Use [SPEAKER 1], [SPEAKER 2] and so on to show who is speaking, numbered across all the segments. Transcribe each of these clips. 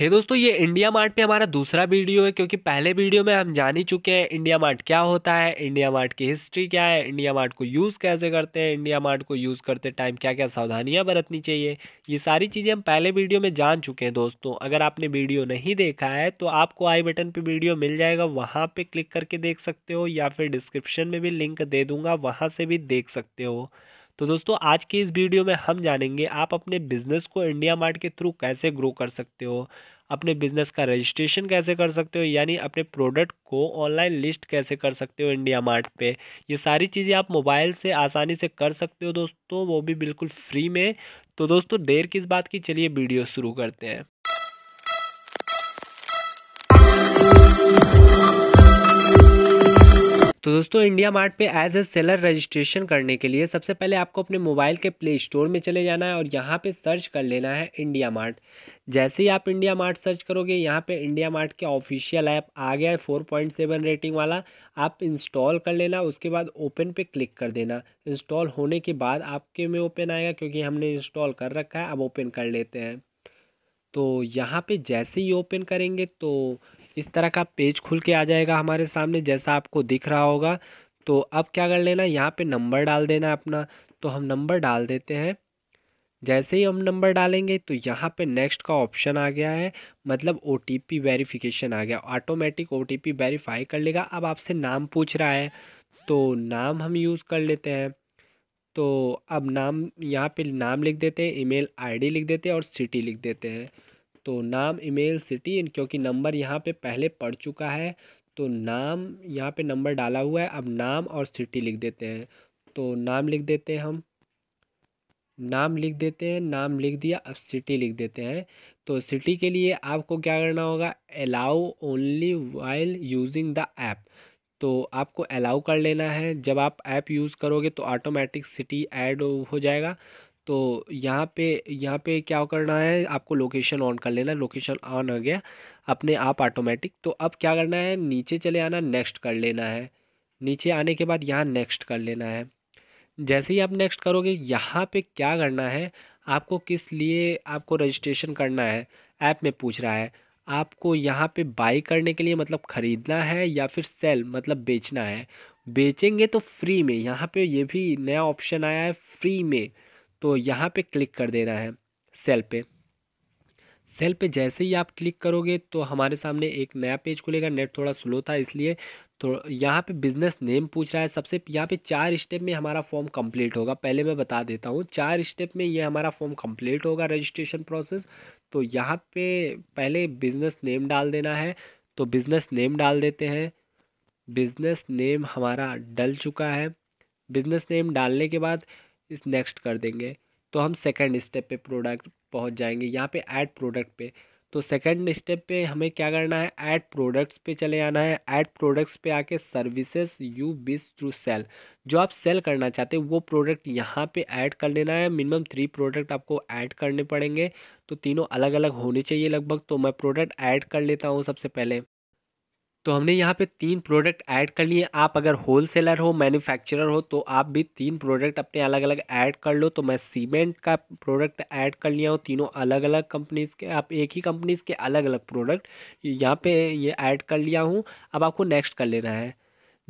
[SPEAKER 1] हे दोस्तों ये India IndiaMART पे हमारा दूसरा वीडियो है क्योंकि पहले वीडियो में हम जान ही चुके हैं इंडिया मार्ट क्या होता है इंडिया मार्ट की हिस्ट्री क्या है इंडिया मार्ट को यूज़ कैसे करते हैं इंडिया मार्ट को यूज़ करते टाइम क्या क्या सावधानियां बरतनी चाहिए ये सारी चीज़ें हम पहले वीडियो में जान चुके हैं दोस्तों अगर आपने वीडियो नहीं देखा है तो आपको आई बटन पर वीडियो मिल जाएगा वहाँ पर क्लिक करके देख सकते हो या फिर डिस्क्रिप्शन में भी लिंक दे दूँगा वहाँ से भी देख सकते हो तो दोस्तों आज के इस वीडियो में हम जानेंगे आप अपने बिजनेस को इंडिया मार्ट के थ्रू कैसे ग्रो कर सकते हो अपने बिजनेस का रजिस्ट्रेशन कैसे कर सकते हो यानी अपने प्रोडक्ट को ऑनलाइन लिस्ट कैसे कर सकते हो इंडिया मार्ट पे ये सारी चीज़ें आप मोबाइल से आसानी से कर सकते हो दोस्तों वो भी बिल्कुल फ्री में तो दोस्तों देर किस बात की चलिए वीडियो शुरू करते हैं तो दोस्तों इंडिया मार्ट पे एज ए सेलर रजिस्ट्रेशन करने के लिए सबसे पहले आपको अपने मोबाइल के प्ले स्टोर में चले जाना है और यहाँ पे सर्च कर लेना है इंडिया मार्ट जैसे ही आप इंडिया मार्ट सर्च करोगे यहाँ पे इंडिया मार्ट के ऑफिशियल ऐप आ गया है फोर पॉइंट सेवन रेटिंग वाला आप इंस्टॉल कर लेना उसके बाद ओपन पे क्लिक कर देना इंस्टॉल होने के बाद आपके में ओपन आएगा क्योंकि हमने इंस्टॉल कर रखा है अब ओपन कर लेते हैं तो यहाँ पे जैसे ही ओपन करेंगे तो इस तरह का पेज खुल के आ जाएगा हमारे सामने जैसा आपको दिख रहा होगा तो अब क्या कर लेना यहाँ पे नंबर डाल देना अपना तो हम नंबर डाल देते हैं जैसे ही हम नंबर डालेंगे तो यहाँ पे नेक्स्ट का ऑप्शन आ गया है मतलब ओ टी पी वेरीफिकेशन आ गया automatic O T P verify कर लेगा अब आपसे नाम पूछ रहा है तो नाम हम यूज़ कर लेते हैं तो अब नाम यहाँ पे नाम लिख देते हैं ईमेल आईडी लिख देते हैं और सिटी लिख देते हैं तो नाम ईमेल सिटी क्योंकि नंबर यहाँ पे पहले पड़ चुका है तो नाम यहाँ पे नंबर डाला हुआ है अब नाम और सिटी लिख देते हैं तो नाम लिख देते हैं हम नाम लिख देते हैं नाम लिख दिया अब सिटी लिख देते हैं तो सिटी के लिए आपको क्या करना होगा allow only while using the app तो आपको अलाउ कर लेना है जब आप ऐप यूज़ करोगे तो ऑटोमेटिक सिटी ऐड हो जाएगा तो यहाँ पे यहाँ पे क्या करना है आपको लोकेशन ऑन कर लेना लोकेशन ऑन हो गया अपने आप ऑटोमेटिक तो अब क्या करना है नीचे चले आना नेक्स्ट कर लेना है नीचे आने के बाद यहाँ नेक्स्ट कर लेना है जैसे ही आप नेक्स्ट करोगे यहाँ पे क्या करना है आपको किस लिए आपको रजिस्ट्रेशन करना है ऐप में पूछ रहा है आपको यहाँ पे बाई करने के लिए मतलब ख़रीदना है या फिर सेल मतलब बेचना है बेचेंगे तो फ्री में यहाँ पे ये भी नया ऑप्शन आया है फ्री में तो यहाँ पे क्लिक कर देना है सेल पे सेल पे जैसे ही आप क्लिक करोगे तो हमारे सामने एक नया पेज खुलेगा नेट थोड़ा स्लो था इसलिए तो यहाँ पे बिज़नेस नेम पूछ रहा है सबसे यहाँ पे चार स्टेप में हमारा फॉर्म कंप्लीट होगा पहले मैं बता देता हूँ चार स्टेप में ये हमारा फॉर्म कंप्लीट होगा रजिस्ट्रेशन प्रोसेस तो यहाँ पे पहले बिज़नेस नेम डाल देना है तो बिज़नेस नेम डाल देते हैं बिज़नेस नेम हमारा डल चुका है बिज़नेस नेम डालने के बाद इस नेक्स्ट कर देंगे तो हम सेकेंड स्टेप पे प्रोडक्ट पहुँच जाएंगे यहाँ पे ऐड प्रोडक्ट पे तो सेकेंड स्टेप पे हमें क्या करना है ऐड प्रोडक्ट्स पे चले आना है ऐड प्रोडक्ट्स पे आके services you wish to sell जो आप सेल करना चाहते हैं वो प्रोडक्ट यहाँ पे ऐड कर लेना है मिनिमम थ्री प्रोडक्ट आपको ऐड करने पड़ेंगे तो तीनों अलग अलग होने चाहिए लगभग तो मैं प्रोडक्ट ऐड कर लेता हूँ सबसे पहले तो हमने यहाँ पे तीन प्रोडक्ट ऐड कर लिए आप अगर होल सेलर हो मैन्युफैक्चरर हो तो आप भी तीन प्रोडक्ट अपने अलग अलग ऐड कर लो तो मैं सीमेंट का प्रोडक्ट ऐड कर लिया हूँ तीनों अलग अलग कंपनीज़ के आप एक ही कंपनीज़ के अलग अलग प्रोडक्ट यहाँ पे ये ऐड कर लिया हूँ अब आपको नेक्स्ट कर लेना है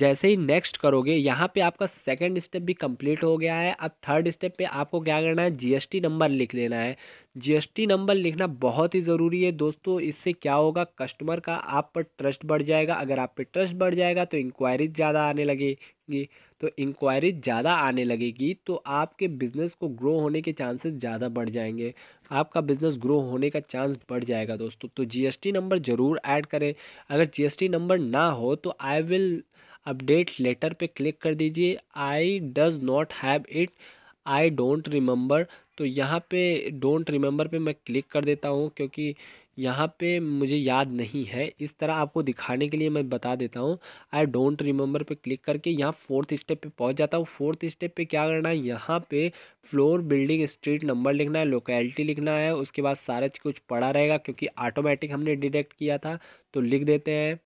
[SPEAKER 1] जैसे ही नेक्स्ट करोगे यहाँ पे आपका सेकंड स्टेप भी कंप्लीट हो गया है अब थर्ड स्टेप पे आपको क्या करना है जीएसटी नंबर लिख लेना है जीएसटी नंबर लिखना बहुत ही ज़रूरी है दोस्तों इससे क्या होगा कस्टमर का आप पर ट्रस्ट बढ़ जाएगा अगर आप पे ट्रस्ट बढ़ जाएगा तो इंक्वायरीज ज़्यादा आने लगेगी तो इंक्वायरी ज़्यादा आने लगेगी तो आपके बिज़नेस को ग्रो होने के चांसेस ज़्यादा बढ़ जाएंगे आपका बिज़नेस ग्रो होने का चांस बढ़ जाएगा दोस्तों तो जीएसटी नंबर ज़रूर ऐड करें अगर जीएसटी नंबर ना हो तो आई विल अपडेट लेटर पे क्लिक कर दीजिए I does not have it I don't remember तो यहाँ पे डोंट रिम्बर पे मैं क्लिक कर देता हूँ क्योंकि यहाँ पे मुझे याद नहीं है इस तरह आपको दिखाने के लिए मैं बता देता हूँ आई डोंट रिमेम्बर पे क्लिक करके यहाँ फोर्थ स्टेप पे पहुँच जाता हूँ फोर्थ स्टेप पे क्या करना है यहाँ पे फ्लोर बिल्डिंग स्ट्रीट नंबर लिखना है लोकेलिटी लिखना है उसके बाद सारा कुछ पड़ा रहेगा क्योंकि ऑटोमेटिक हमने डिटेक्ट किया था तो लिख देते हैं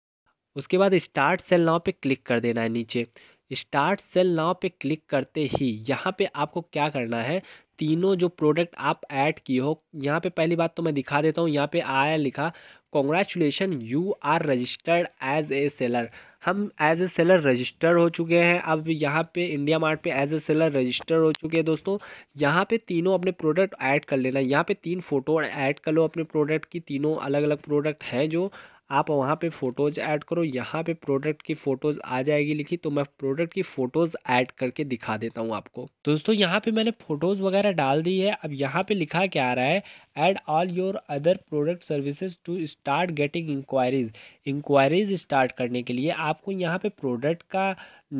[SPEAKER 1] उसके बाद स्टार्ट सेल नाव पे क्लिक कर देना है नीचे स्टार्ट सेल नाव पे क्लिक करते ही यहाँ पे आपको क्या करना है तीनों जो प्रोडक्ट आप ऐड किए हो यहाँ पे पहली बात तो मैं दिखा देता हूँ यहाँ पे आया लिखा congratulation you are registered as a seller हम एज ए सेलर रजिस्टर हो चुके हैं अब यहाँ पे इंडिया मार्ट पे एज ए सेलर रजिस्टर हो चुके हैं दोस्तों यहाँ पे तीनों अपने प्रोडक्ट ऐड कर लेना यहाँ पे तीन फ़ोटो ऐड कर लो अपने प्रोडक्ट की तीनों अलग अलग प्रोडक्ट हैं जो आप वहाँ पे फ़ोटोज़ ऐड करो यहाँ पे प्रोडक्ट की फ़ोटोज़ आ जाएगी लिखी तो मैं प्रोडक्ट की फ़ोटोज़ ऐड करके दिखा देता हूँ आपको दोस्तों यहाँ पे मैंने फ़ोटोज़ वगैरह डाल दी है अब यहाँ पे लिखा क्या आ रहा है add all your other product services to start getting inquiries inquiries start करने के लिए आपको यहाँ पर प्रोडक्ट का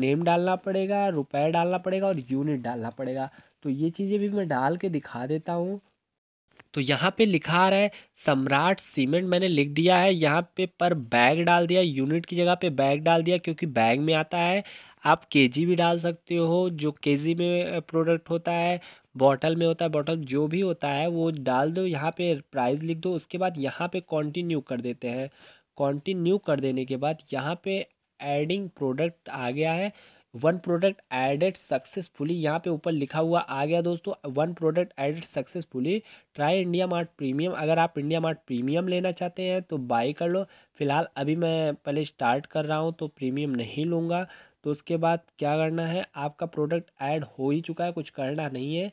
[SPEAKER 1] नेम डालना पड़ेगा रुपये डालना पड़ेगा और यूनिट डालना पड़ेगा तो ये चीज़ें भी मैं डाल के दिखा देता हूँ तो यहाँ पे लिखा आ रहा है सम्राट सीमेंट मैंने लिख दिया है यहाँ पे पर बैग डाल दिया यूनिट की जगह पे बैग डाल दिया क्योंकि बैग में आता है आप केजी भी डाल सकते हो जो केजी में प्रोडक्ट होता है बॉटल में होता है बॉटल जो भी होता है वो डाल दो यहाँ पे प्राइस लिख दो उसके बाद यहाँ पे कंटिन्यू कर देते हैं कंटिन्यू कर देने के बाद यहाँ पे एडिंग प्रोडक्ट आ गया है वन प्रोडक्ट एडेड सक्सेसफुली यहाँ पे ऊपर लिखा हुआ आ गया दोस्तों one product added successfully try IndiaMART premium अगर आप इंडिया मार्ट प्रीमियम लेना चाहते हैं तो बाई कर लो फिलहाल अभी मैं पहले स्टार्ट कर रहा हूँ तो प्रीमियम नहीं लूँगा तो उसके बाद क्या करना है आपका प्रोडक्ट ऐड हो ही चुका है कुछ करना नहीं है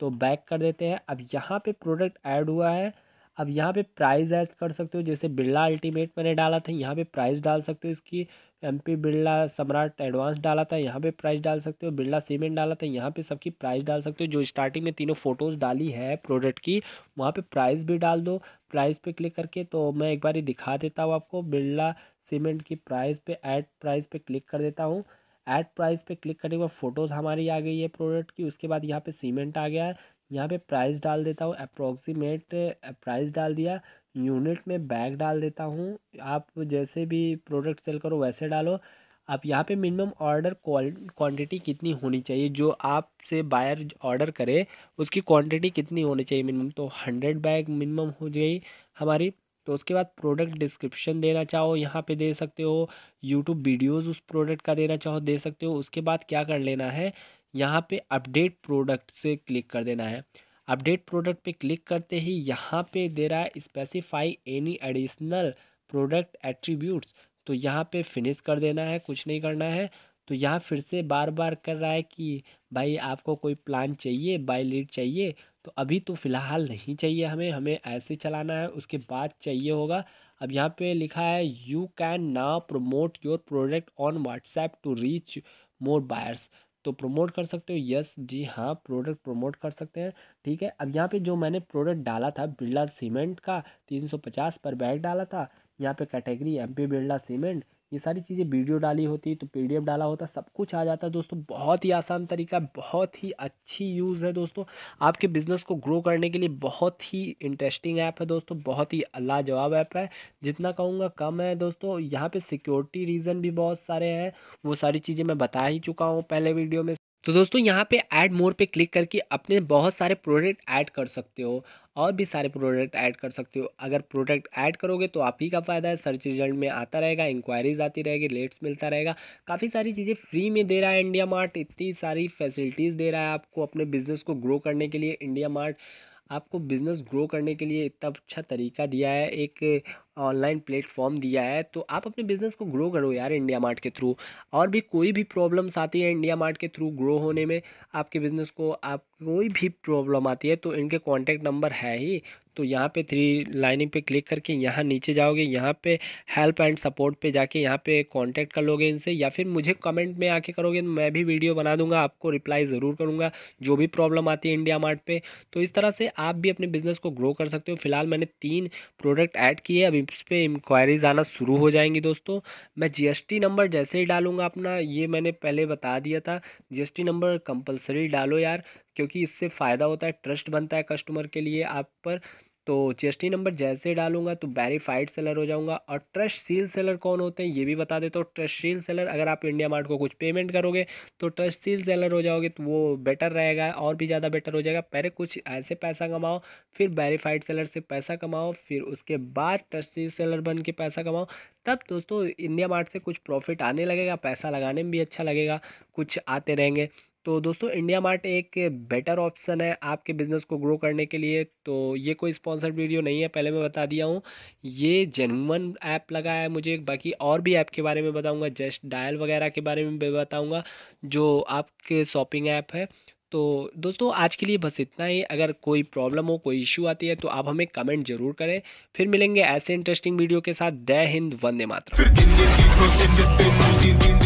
[SPEAKER 1] तो बैक कर देते हैं अब यहाँ पे प्रोडक्ट ऐड हुआ है अब यहाँ पे प्राइस ऐड कर सकते हो जैसे बिरला अल्टीमेट मैंने डाला था यहाँ पे प्राइस डाल सकते हो इसकी एम पी बिरला सम्राट एडवांस डाला था यहाँ पे प्राइस डाल सकते हो बिरला सीमेंट डाला था यहाँ पे सबकी प्राइस डाल सकते हो जो स्टार्टिंग में तीनों फोटोज़ डाली है प्रोडक्ट की वहाँ पे प्राइस भी डाल दो प्राइस पे क्लिक करके तो मैं एक बार ही दिखा देता हूँ आपको बिरला सीमेंट की प्राइस पे ऐड प्राइस पे क्लिक कर देता हूँ ऐड प्राइस पे क्लिक करने के बाद फ़ोटोज़ हमारी आ गई है प्रोडक्ट की उसके बाद यहाँ पे सीमेंट आ गया है यहाँ पे प्राइस डाल देता हूँ अप्रोक्सीमेट प्राइस डाल दिया यूनिट में बैग डाल देता हूँ आप जैसे भी प्रोडक्ट सेल करो वैसे डालो आप यहाँ पे मिनिमम ऑर्डर क्वांटिटी कितनी होनी चाहिए जो आपसे बायर ऑर्डर करे उसकी क्वांटिटी कितनी होनी चाहिए मिनिमम तो हंड्रेड बैग मिनिमम हो गई हमारी तो उसके बाद प्रोडक्ट डिस्क्रिप्शन देना चाहो यहाँ पे दे सकते हो यूट्यूब वीडियोस उस प्रोडक्ट का देना चाहो दे सकते हो उसके बाद क्या कर लेना है यहाँ पे अपडेट प्रोडक्ट से क्लिक कर देना है अपडेट प्रोडक्ट पे क्लिक करते ही यहाँ पे दे रहा है specify any additional product attributes तो यहाँ पे फिनिश कर देना है कुछ नहीं करना है तो यहाँ फिर से बार बार कर रहा है कि भाई आपको कोई प्लान चाहिए बाई लीड चाहिए तो अभी तो फ़िलहाल नहीं चाहिए हमें हमें ऐसे चलाना है उसके बाद चाहिए होगा अब यहाँ पे लिखा है you can now promote your product on WhatsApp to reach more buyers तो प्रमोट कर सकते हो यस जी हाँ प्रोडक्ट प्रमोट कर सकते हैं ठीक है अब यहाँ पे जो मैंने प्रोडक्ट डाला था बिरला सीमेंट का तीन सौ पचास पर बैग डाला था यहाँ पे category M P Birla cement ये सारी चीज़ें वीडियो डाली होती तो पी डाला होता सब कुछ आ जाता दोस्तों बहुत ही आसान तरीका बहुत ही अच्छी यूज़ है दोस्तों आपके बिज़नेस को ग्रो करने के लिए बहुत ही इंटरेस्टिंग ऐप है दोस्तों बहुत ही जवाब ऐप है जितना कहूँगा कम है दोस्तों यहाँ पर सिक्योरिटी रीज़न भी बहुत सारे हैं वो सारी चीज़ें मैं बता ही चुका हूँ पहले वीडियो में तो दोस्तों यहाँ पे ऐड मोर पे क्लिक करके अपने बहुत सारे प्रोडक्ट ऐड कर सकते हो और भी सारे प्रोडक्ट ऐड कर सकते हो अगर प्रोडक्ट ऐड करोगे तो आप ही का फ़ायदा है सर्च रिजल्ट में आता रहेगा इंक्वायरीज आती रहेगी रेट्स मिलता रहेगा काफ़ी सारी चीज़ें फ्री में दे रहा है इंडिया मार्ट इतनी सारी फैसिलिटीज़ दे रहा है आपको अपने बिज़नेस को ग्रो करने के लिए इंडिया मार्ट आपको बिज़नेस ग्रो करने के लिए इतना अच्छा तरीका दिया है एक ऑनलाइन प्लेटफॉर्म दिया है तो आप अपने बिज़नेस को ग्रो करो यार इंडिया मार्ट के थ्रू और भी कोई भी प्रॉब्लम्स आती है इंडिया मार्ट के थ्रू ग्रो होने में आपके बिज़नेस को आप कोई भी प्रॉब्लम आती है तो इनके कॉन्टैक्ट नंबर है ही तो यहाँ पे थ्री लाइनिंग पे क्लिक करके यहाँ नीचे जाओगे यहाँ पे हेल्प एंड सपोर्ट पे जाके यहाँ पे कांटेक्ट कर लोगे इनसे या फिर मुझे कमेंट में आके करोगे तो मैं भी वीडियो बना दूंगा आपको रिप्लाई ज़रूर करूँगा जो भी प्रॉब्लम आती है इंडिया मार्ट पर तो इस तरह से आप भी अपने बिज़नेस को ग्रो कर सकते हो फिलहाल मैंने तीन प्रोडक्ट ऐड किए अभी लिंक्स पर इंक्वायरीज आना शुरू हो जाएंगी दोस्तों मैं जीएसटी नंबर जैसे ही डालूंगा अपना ये मैंने पहले बता दिया था जीएसटी नंबर कंपलसरी डालो यार क्योंकि इससे फ़ायदा होता है ट्रस्ट बनता है कस्टमर के लिए आप पर तो जी नंबर जैसे डालूंगा तो वेरीफाइड सेलर हो जाऊंगा और ट्रस्ट सील सेलर कौन होते हैं ये भी बता देता हूँ ट्रस्ट सील सेलर अगर आप इंडिया मार्ट को कुछ पेमेंट करोगे तो ट्रस्ट सील सेलर हो जाओगे तो वो बेटर रहेगा और भी ज़्यादा बेटर हो जाएगा पहले कुछ ऐसे पैसा कमाओ फिर वेरीफाइड सेलर से पैसा कमाओ फिर उसके बाद ट्रस्ट सील सेलर बन के पैसा कमाओ तब दोस्तों इंडिया मार्ट से कुछ प्रॉफिट आने लगेगा पैसा लगाने में भी अच्छा लगेगा कुछ आते रहेंगे तो दोस्तों इंडिया मार्ट एक बेटर ऑप्शन है आपके बिज़नेस को ग्रो करने के लिए तो ये कोई स्पॉन्सर्ड वीडियो नहीं है पहले मैं बता दिया हूँ ये जेनुअन ऐप लगा है मुझे बाकी और भी ऐप के बारे में बताऊँगा जस्ट डायल वगैरह के बारे में भी बताऊँगा जो आपके शॉपिंग ऐप है तो दोस्तों आज के लिए बस इतना ही अगर कोई प्रॉब्लम हो कोई इश्यू आती है तो आप हमें कमेंट जरूर करें फिर मिलेंगे ऐसे इंटरेस्टिंग वीडियो के साथ दय हिंद वंदे मातरम